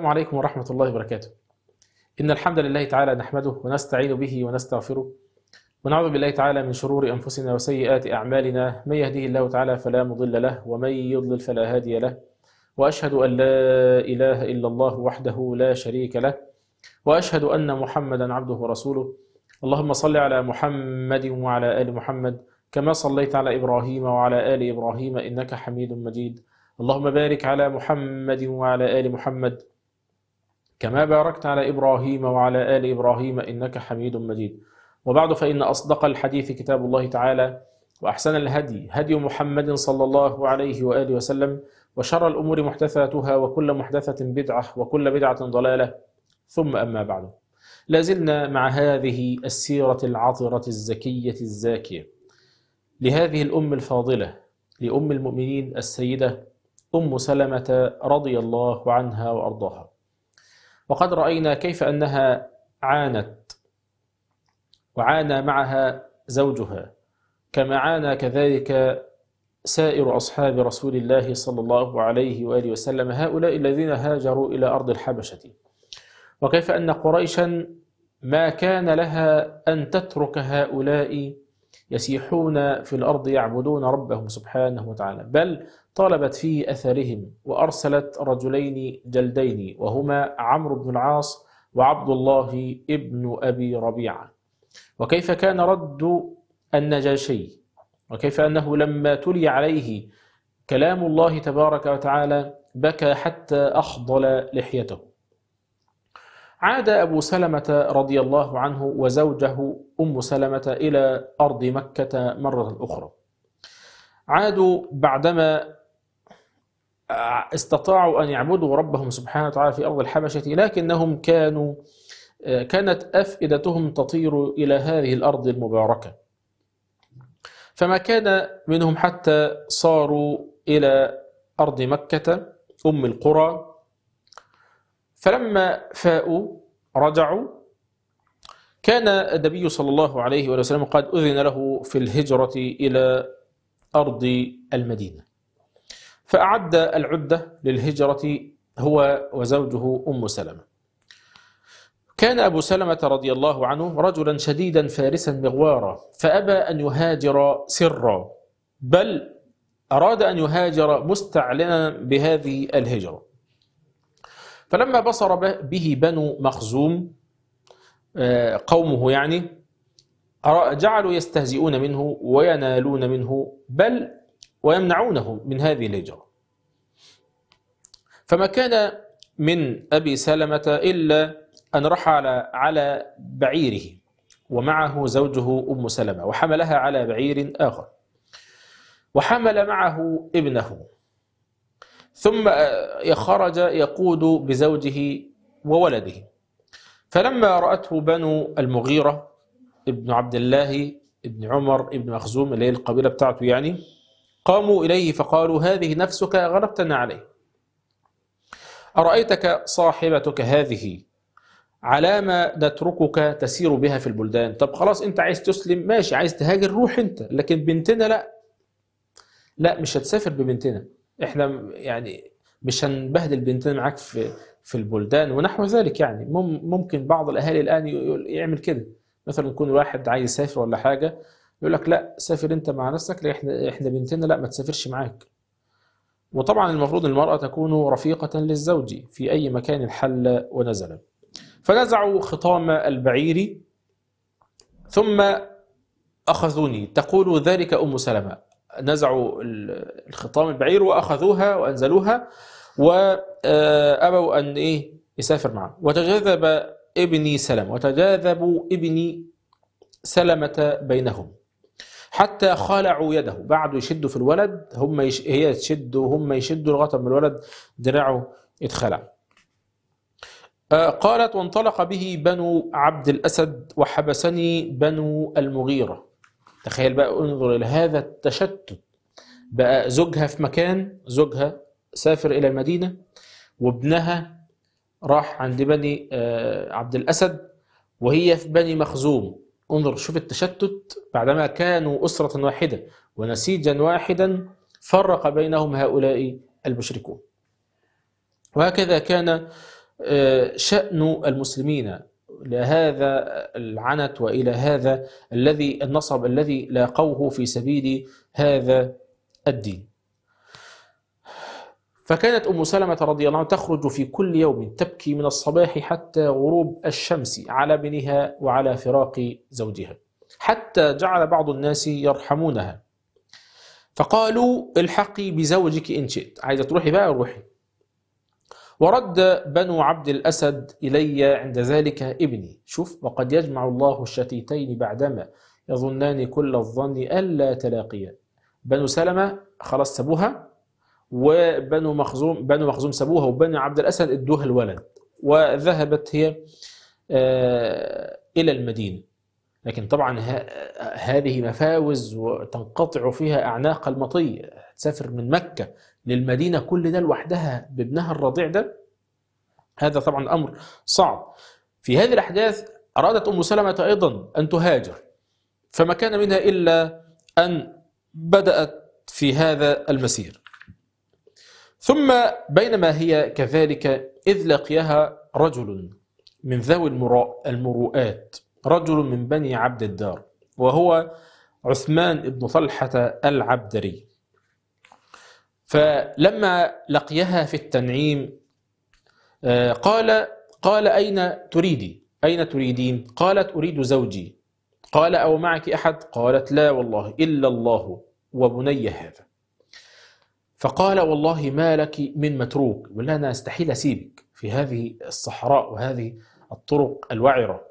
السلام عليكم ورحمة الله وبركاته إن الحمد لله تعالى نحمده ونستعين به ونستغفره ونعوذ بالله تعالى من شرور أنفسنا وسيئات أعمالنا من يهده الله تعالى فلا مضل له ومن يضلل فلا هادي له وأشهد أن لا إله إلا الله وحده لا شريك له وأشهد أن محمدا عبده ورسوله اللهم صل على محمد وعلى آل محمد كما صليت على إبراهيم وعلى آل إبراهيم إنك حميد مجيد اللهم بارك على محمد وعلى آل محمد كما باركت على إبراهيم وعلى آل إبراهيم إنك حميد مجيد وبعد فإن أصدق الحديث كتاب الله تعالى وأحسن الهدي هدي محمد صلى الله عليه وآله وسلم وشر الأمور محدثاتها وكل محدثة بدعة وكل بدعة ضلالة ثم أما بعد لازلنا مع هذه السيرة العطرة الزكية الزاكية لهذه الأم الفاضلة لأم المؤمنين السيدة أم سلمة رضي الله عنها وأرضاها وقد رأينا كيف أنها عانت وعانى معها زوجها كما عانى كذلك سائر أصحاب رسول الله صلى الله عليه وآله وسلم هؤلاء الذين هاجروا إلى أرض الحبشة وكيف أن قريشا ما كان لها أن تترك هؤلاء يسيحون في الأرض يعبدون ربهم سبحانه وتعالى بل طالبت في أثرهم وأرسلت رجلين جلدين وهما عمرو بن العاص وعبد الله ابن أبي ربيعة وكيف كان رد النجاشي وكيف أنه لما تلي عليه كلام الله تبارك وتعالى بكى حتى أخضل لحيته عاد أبو سلمة رضي الله عنه وزوجه أم سلمة إلى أرض مكة مرة أخرى عادوا بعدما استطاعوا أن يعبدوا ربهم سبحانه وتعالى في أرض الحبشة لكنهم كانوا كانت أفئدتهم تطير إلى هذه الأرض المباركة فما كان منهم حتى صاروا إلى أرض مكة أم القرى فلما فاءوا رجعوا كان النبي صلى الله عليه وسلم قد أذن له في الهجرة إلى أرض المدينة فأعد العدة للهجرة هو وزوجه أم سلمة كان أبو سلمة رضي الله عنه رجلا شديدا فارسا مغوارا فأبى أن يهاجر سرا بل أراد أن يهاجر مستعلنا بهذه الهجرة فلما بصر به بنو مخزوم آه، قومه يعني جعلوا يستهزئون منه وينالون منه بل ويمنعونه من هذه الهجرة فما كان من أبي سلمة إلا أن رحل على بعيره ومعه زوجه أم سلمة وحملها على بعير آخر وحمل معه ابنه ثم آه، خرج يقود بزوجه وولده فلما رأته بنو المغيرة ابن عبد الله ابن عمر ابن مخزوم اللي هي القبيلة بتاعته يعني قاموا إليه فقالوا هذه نفسك غلبتنا عليه أرأيتك صاحبتك هذه على ما نتركك تسير بها في البلدان طب خلاص انت عايز تسلم ماشي عايز تهاجر روح انت لكن بنتنا لا لا مش هتسافر ببنتنا احنا يعني مش هنبهدل بنتنا معاك في في البلدان ونحو ذلك يعني ممكن بعض الاهالي الان يعمل كده مثلا يكون واحد عايز يسافر ولا حاجه يقول لك لا سافر انت مع نفسك لا احنا احنا بنتنا لا ما تسافرش معاك وطبعا المفروض المرأة تكون رفيقة للزوج في أي مكان حل ونزل فنزعوا خطام البعير ثم أخذوني تقول ذلك أم سلمة نزعوا الخطام البعير واخذوها وانزلوها وابوا ان ايه يسافر معه وتجاذب ابني سلمة وتجاذبوا ابني سلمة بينهم حتى خلعوا يده بعده يشدوا في الولد هم يش... هي تشد وهم يشدوا لغايه ما الولد دراعه اتخلع أه، قالت وانطلق به بنو عبد الأسد وحبسني بنو المغيرة تخيل بقى انظر إلى هذا التشتت بقى زوجها في مكان زوجها سافر إلى المدينة وابنها راح عند بني آه، عبد الأسد وهي في بني مخزوم انظر شوف التشتت بعدما كانوا أسرة واحدة ونسيجا واحدا فرق بينهم هؤلاء المشركون وهكذا كان آه، شأن المسلمين لهذا العنت والى هذا الذي النصب الذي لاقوه في سبيل هذا الدين. فكانت ام سلمه رضي الله عنها تخرج في كل يوم تبكي من الصباح حتى غروب الشمس على ابنها وعلى فراق زوجها. حتى جعل بعض الناس يرحمونها. فقالوا الحقي بزوجك ان شئت، عايزه تروحي بقى روحي. ورد بنو عبد الأسد إلي عند ذلك ابني شوف وقد يجمع الله الشتيتين بعدما يظنان كل الظن ألا تلاقيا بنو سلمة خلاص سابوها وبنو مخزوم بنو مخزوم سابوها وبنو عبد الأسد ادوها الولد وذهبت هي آه، إلى المدينة لكن طبعا هذه مفاوز وتنقطع فيها أعناق المطية تسافر من مكة للمدينة كل ده لوحدها بابنها الرضيع ده هذا طبعا أمر صعب في هذه الأحداث أرادت أم سلمة أيضا أن تهاجر فما كان منها إلا أن بدأت في هذا المسير ثم بينما هي كذلك إذ لقيها رجل من ذوي المروءات رجل من بني عبد الدار وهو عثمان بن طلحة العبدري فلما لقيها في التنعيم آه، قال قال أين تريدي أين تريدين قالت أريد زوجي قال أو معك أحد قالت لا والله إلا الله وبني هذا فقال والله ما لك من متروك ولا أنا أستحيل أسيبك في هذه الصحراء وهذه الطرق الوعرة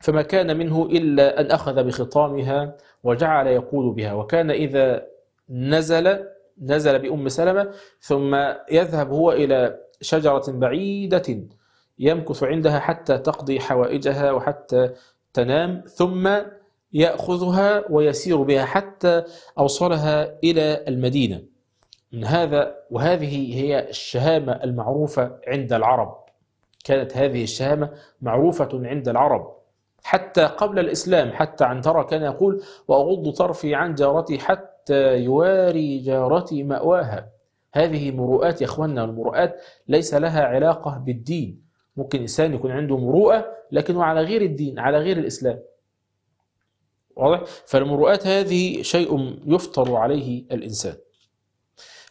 فما كان منه إلا أن أخذ بخطامها وجعل يقود بها وكان إذا نزل نزل بأم سلمة ثم يذهب هو إلى شجرة بعيدة يمكث عندها حتى تقضي حوائجها وحتى تنام ثم يأخذها ويسير بها حتى أوصلها إلى المدينة من هذا وهذه هي الشهامة المعروفة عند العرب كانت هذه الشهامة معروفة عند العرب حتى قبل الإسلام حتى عنترة كان يقول وأغض طرفي عن جارتي حتى حتى يواري جارتي مأواها هذه مروءات يا اخواننا المروءات ليس لها علاقة بالدين ممكن إنسان يكون عنده مروءة لكنه على غير الدين على غير الإسلام واضح؟ فالمروءات هذه شيء يفطر عليه الإنسان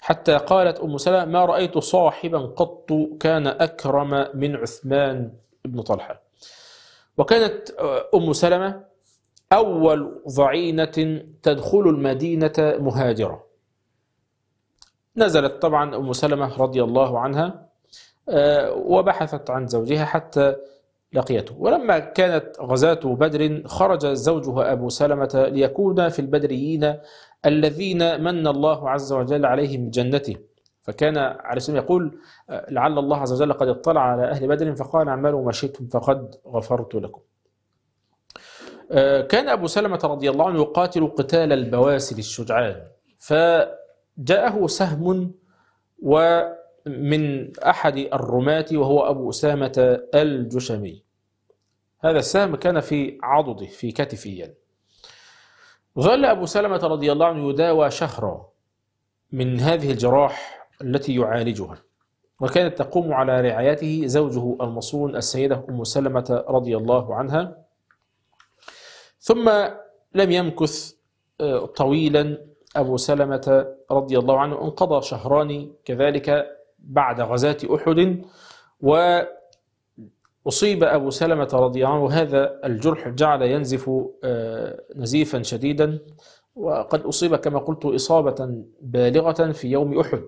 حتى قالت أم سلمة ما رأيت صاحبا قط كان أكرم من عثمان بن طلحة وكانت أم سلمة أول ضعينة تدخل المدينة مهاجرة نزلت طبعا أم سلمة رضي الله عنها آه، وبحثت عن زوجها حتى لقيته ولما كانت غزاة بدر خرج زوجها أبو سلمة ليكون في البدريين الذين من الله عز وجل عليهم جنته فكان عليه السلام يقول آه، لعل الله عز وجل قد اطلع على أهل بدر فقال اعملوا ما شئتم فقد غفرت لكم آه، كان أبو سلمة رضي الله عنه يقاتل قتال البواسل الشجعان فجاءه سهم ومن أحد الرماة وهو أبو أسامة الجشمي هذا السهم كان في عضده في كتفه يعني. ظل أبو سلمة رضي الله عنه يداوى شهرا من هذه الجراح التي يعالجها وكانت تقوم على رعايته زوجه المصون السيدة أم سلمة رضي الله عنها ثم لم يمكث آه، طويلا أبو سلمة رضي الله عنه انقضى شهران كذلك بعد غزاة أحد وأصيب أبو سلمة رضي الله عنه هذا الجرح جعل ينزف آه، نزيفا شديدا وقد أصيب كما قلت إصابة بالغة في يوم أحد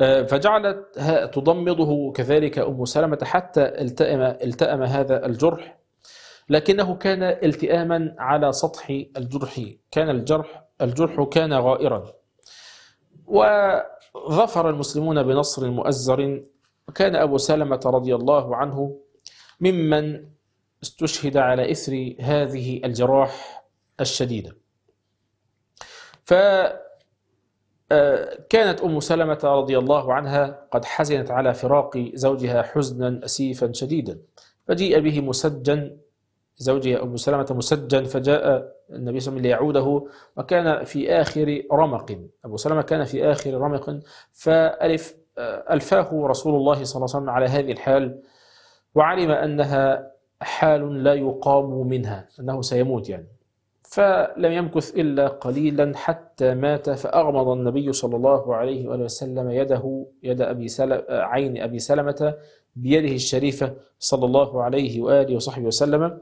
آه، فجعلت تضمضه كذلك أم سلمة حتى التأم, التأم هذا الجرح لكنه كان التئاما على سطح الجرح كان الجرح الجرح كان غائرا وظفر المسلمون بنصر مؤزر وكان أبو سلمة رضي الله عنه ممن استشهد على إثر هذه الجراح الشديدة فكانت آه، أم سلمة رضي الله عنها قد حزنت على فراق زوجها حزنا أسيفا شديدا فجيء به مسجا زوجها أم سلمة مسجن فجاء النبي صلى الله عليه وسلم ليعوده وكان في آخر رمق أبو سلمة كان في آخر رمق فألف آه، ألفاه رسول الله صلى الله عليه وسلم على هذه الحال وعلم أنها حال لا يقام منها أنه سيموت يعني فلم يمكث إلا قليلا حتى مات فأغمض النبي صلى الله عليه وآله وسلم يده يد أبي سلم آه، عين أبي سلمة بيده الشريفة صلى الله عليه وآله وصحبه وسلم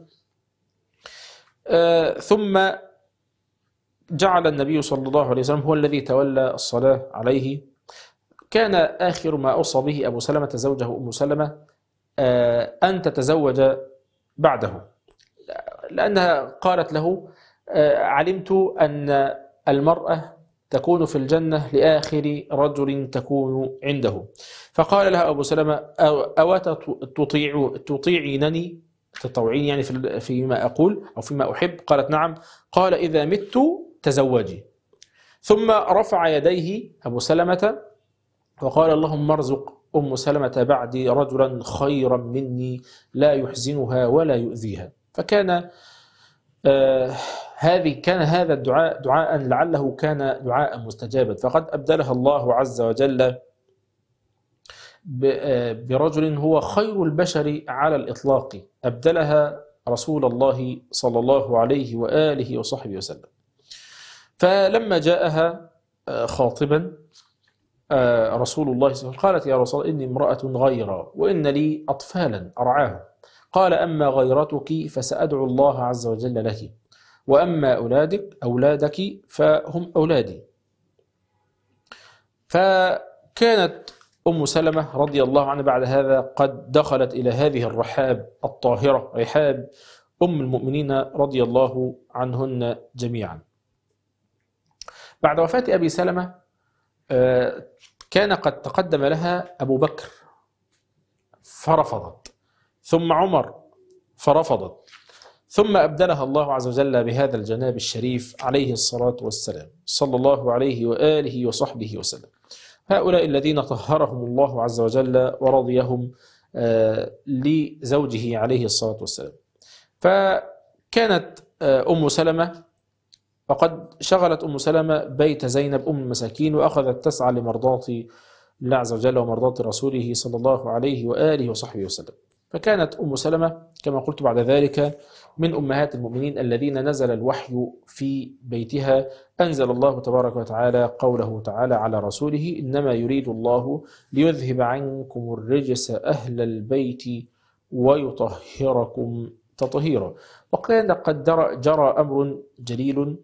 آه، ثم جعل النبي صلى الله عليه وسلم هو الذي تولى الصلاة عليه كان آخر ما أوصى به أبو سلمة زوجه أم سلمة آه، أن تتزوج بعده لأنها قالت له آه، علمت أن المرأة تكون في الجنة لآخر رجل تكون عنده فقال لها أبو سلمة أوات تطيع تطيعينني تطوعين يعني في فيما أقول أو فيما أحب قالت نعم قال إذا مت تزوجي ثم رفع يديه أبو سلمة وقال اللهم ارزق أم سلمة بعدي رجلا خيرا مني لا يحزنها ولا يؤذيها فكان آه هذه كان هذا الدعاء دعاء لعله كان دعاء مستجابا فقد أبدلها الله عز وجل آه، برجل هو خير البشر على الإطلاق أبدلها رسول الله صلى الله عليه وآله وصحبه وسلم فلما جاءها آه، خاطبا آه، رسول الله صلى الله عليه وسلم قالت يا رسول إني امرأة غيرة وإن لي أطفالا أرعاهم قال أما غيرتك فسأدعو الله عز وجل لك وأما أولادك أولادك فهم أولادي فكانت أم سلمة رضي الله عنها بعد هذا قد دخلت إلى هذه الرحاب الطاهرة رحاب أم المؤمنين رضي الله عنهن جميعا بعد وفاة أبي سلمة آه، كان قد تقدم لها أبو بكر فرفضت ثم عمر فرفضت ثم أبدلها الله عز وجل بهذا الجناب الشريف عليه الصلاة والسلام صلى الله عليه وآله وصحبه وسلم هؤلاء الذين طهرهم الله عز وجل ورضيهم آه، لزوجه عليه الصلاة والسلام فكانت آه، أم سلمة وقد شغلت أم سلمة بيت زينب أم المساكين وأخذت تسعى لمرضاة الله عز وجل ومرضاة رسوله صلى الله عليه وآله وصحبه وسلم فكانت أم سلمة كما قلت بعد ذلك من أمهات المؤمنين الذين نزل الوحي في بيتها أنزل الله تبارك وتعالى قوله تعالى على رسوله إنما يريد الله ليذهب عنكم الرجس أهل البيت ويطهركم تطهيرا وكان قد جرى أمر جليل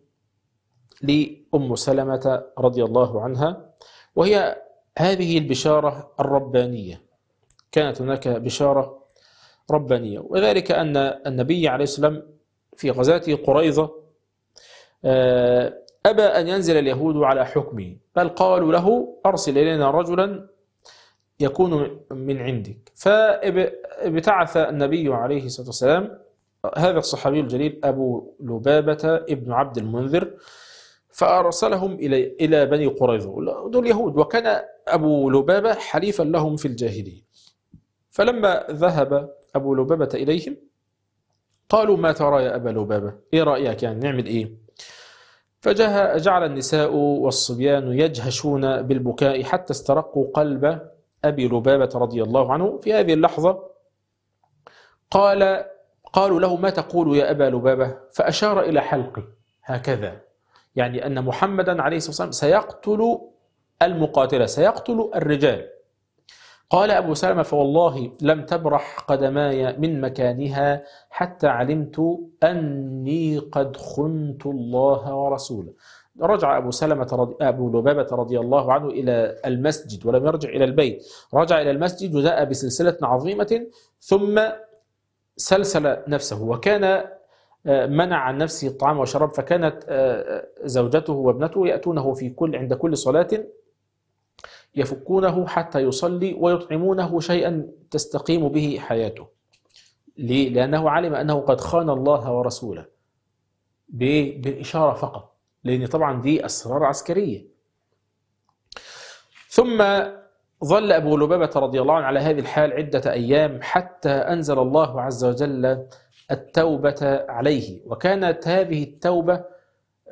لأم سلمة رضي الله عنها وهي هذه البشارة الربانية كانت هناك بشارة ربانية وذلك أن النبي عليه السلام في غزاة قريظة آه، أبى أن ينزل اليهود على حكمه بل قالوا له أرسل إلينا رجلا يكون من عندك فابتعث النبي عليه الصلاة والسلام هذا الصحابي الجليل أبو لبابة ابن عبد المنذر فأرسلهم إلى إلى بني قريظة دول يهود وكان أبو لبابة حليفا لهم في الجاهلية فلما ذهب أبو لبابة إليهم قالوا ما ترى يا أبا لبابة إيه رأيك يعني نعمل إيه فجعل النساء والصبيان يجهشون بالبكاء حتى استرقوا قلب أبي لبابة رضي الله عنه في هذه اللحظة قال قالوا له ما تقول يا أبا لبابة فأشار إلى حلقه هكذا يعني أن محمدا عليه الصلاة والسلام سيقتل المقاتلة سيقتل الرجال قال أبو سلمة فوالله لم تبرح قدماي من مكانها حتى علمت أني قد خنت الله ورسوله رجع أبو سلمة رضي أبو لبابة رضي الله عنه إلى المسجد ولم يرجع إلى البيت رجع إلى المسجد وجاء بسلسلة عظيمة ثم سلسل نفسه وكان آه، منع عن نفسه الطعام والشراب فكانت آه، آه، زوجته وابنته يأتونه في كل عند كل صلاة يفكونه حتى يصلي ويطعمونه شيئا تستقيم به حياته ليه؟ لأنه علم أنه قد خان الله ورسوله بالإشارة فقط لأن طبعا دي أسرار عسكرية ثم ظل أبو لبابة رضي الله عنه على هذه الحال عدة أيام حتى أنزل الله عز وجل التوبة عليه وكانت هذه التوبة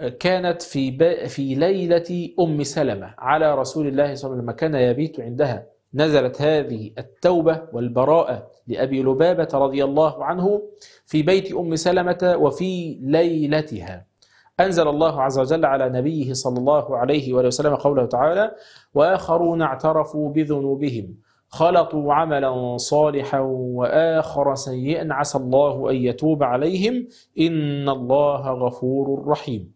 كانت في ب... في ليلة أم سلمة على رسول الله صلى الله عليه وسلم كان يبيت عندها نزلت هذه التوبة والبراءة لأبي لبابة رضي الله عنه في بيت أم سلمة وفي ليلتها أنزل الله عز وجل على نبيه صلى الله عليه وآله وسلم قوله تعالى وآخرون اعترفوا بذنوبهم خلطوا عملا صالحا وآخر سيئا عسى الله أن يتوب عليهم إن الله غفور رحيم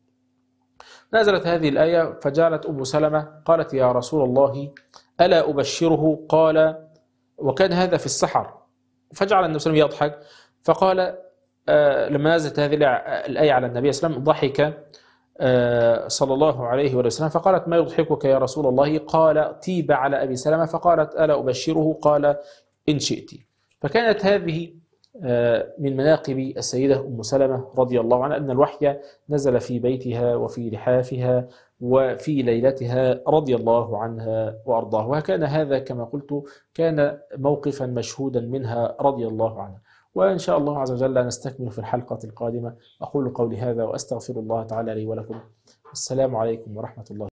نزلت هذه الآية فجعلت أم سلمة قالت يا رسول الله ألا أبشره قال وكان هذا في السحر فجعل النبي صلى الله عليه وسلم يضحك فقال آه، لما نزلت هذه الآية على النبي صلى الله عليه وسلم ضحك آه، صلى الله عليه وسلم فقالت ما يضحكك يا رسول الله قال تيب على أبي سلمة فقالت ألا أبشره قال إن شئت فكانت هذه آه، من مناقب السيدة أم سلمة رضي الله عنها أن الوحي نزل في بيتها وفي لحافها وفي ليلتها رضي الله عنها وأرضاه وكان هذا كما قلت كان موقفا مشهودا منها رضي الله عنها وإن شاء الله عز وجل نستكمل في الحلقة القادمة أقول قولي هذا وأستغفر الله تعالى لي ولكم السلام عليكم ورحمة الله